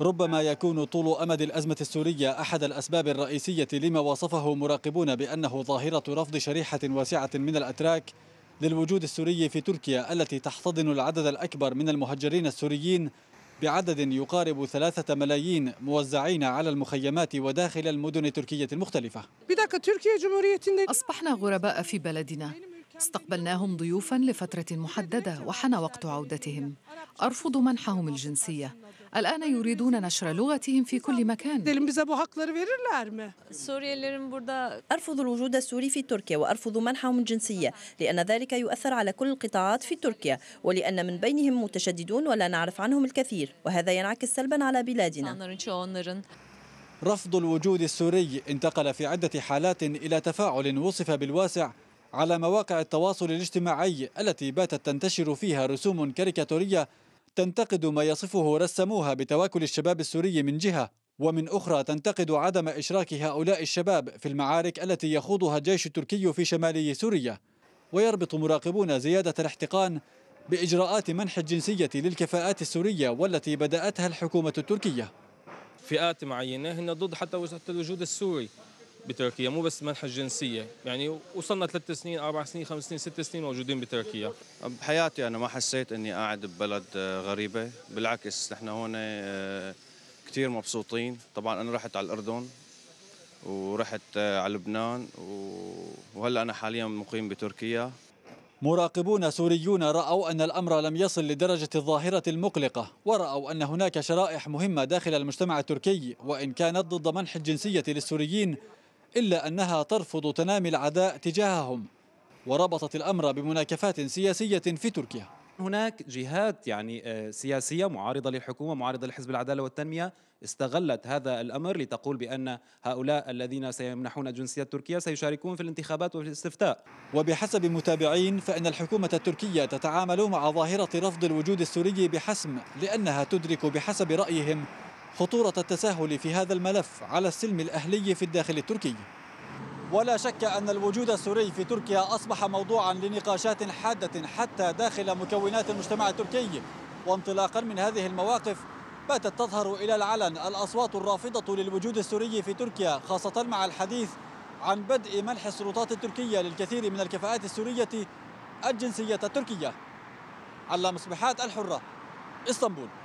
ربما يكون طول أمد الأزمة السورية أحد الأسباب الرئيسية لما وصفه مراقبون بأنه ظاهرة رفض شريحة واسعة من الأتراك للوجود السوري في تركيا التي تحتضن العدد الأكبر من المهجرين السوريين بعدد يقارب ثلاثة ملايين موزعين على المخيمات وداخل المدن التركية المختلفة أصبحنا غرباء في بلدنا استقبلناهم ضيوفا لفترة محددة وحان وقت عودتهم أرفض منحهم الجنسية الآن يريدون نشر لغتهم في كل مكان أرفض الوجود السوري في تركيا وأرفض منحهم الجنسية لأن ذلك يؤثر على كل القطاعات في تركيا ولأن من بينهم متشددون ولا نعرف عنهم الكثير وهذا ينعكس سلبا على بلادنا رفض الوجود السوري انتقل في عدة حالات إلى تفاعل وصف بالواسع على مواقع التواصل الاجتماعي التي باتت تنتشر فيها رسوم كاريكاتورية تنتقد ما يصفه رسموها بتواكل الشباب السوري من جهة ومن أخرى تنتقد عدم إشراك هؤلاء الشباب في المعارك التي يخوضها الجيش التركي في شمالي سوريا ويربط مراقبون زيادة الاحتقان بإجراءات منح الجنسية للكفاءات السورية والتي بدأتها الحكومة التركية فئات معينة هن ضد حتى الوجود السوري بتركيا مو بس منح الجنسيه يعني وصلنا ثلاث سنين اربع سنين خمس سنين ست سنين موجودين بتركيا بحياتي انا ما حسيت اني قاعد ببلد آه، غريبه بالعكس نحن هون آه، كثير مبسوطين طبعا انا رحت على الاردن ورحت آه، على لبنان وهلا انا حاليا مقيم بتركيا مراقبون سوريون رأوا أن الأمر لم يصل لدرجة الظاهرة المقلقة ورأوا أن هناك شرائح مهمة داخل المجتمع التركي وإن كانت ضد منح الجنسية للسوريين إلا أنها ترفض تنامي العداء تجاههم وربطت الأمر بمناكفات سياسية في تركيا هناك جهات يعني آه، سياسية معارضة للحكومة معارضة لحزب العدالة والتنمية استغلت هذا الأمر لتقول بأن هؤلاء الذين سيمنحون جنسية تركيا سيشاركون في الانتخابات وفي الاستفتاء وبحسب متابعين فإن الحكومة التركية تتعامل مع ظاهرة رفض الوجود السوري بحسم لأنها تدرك بحسب رأيهم خطورة التساهل في هذا الملف على السلم الأهلي في الداخل التركي ولا شك أن الوجود السوري في تركيا أصبح موضوعا لنقاشات حادة حتى داخل مكونات المجتمع التركي وانطلاقا من هذه المواقف باتت تظهر إلى العلن الأصوات الرافضة للوجود السوري في تركيا خاصة مع الحديث عن بدء منح السلطات التركية للكثير من الكفاءات السورية الجنسية التركية على مصبحات الحرة اسطنبول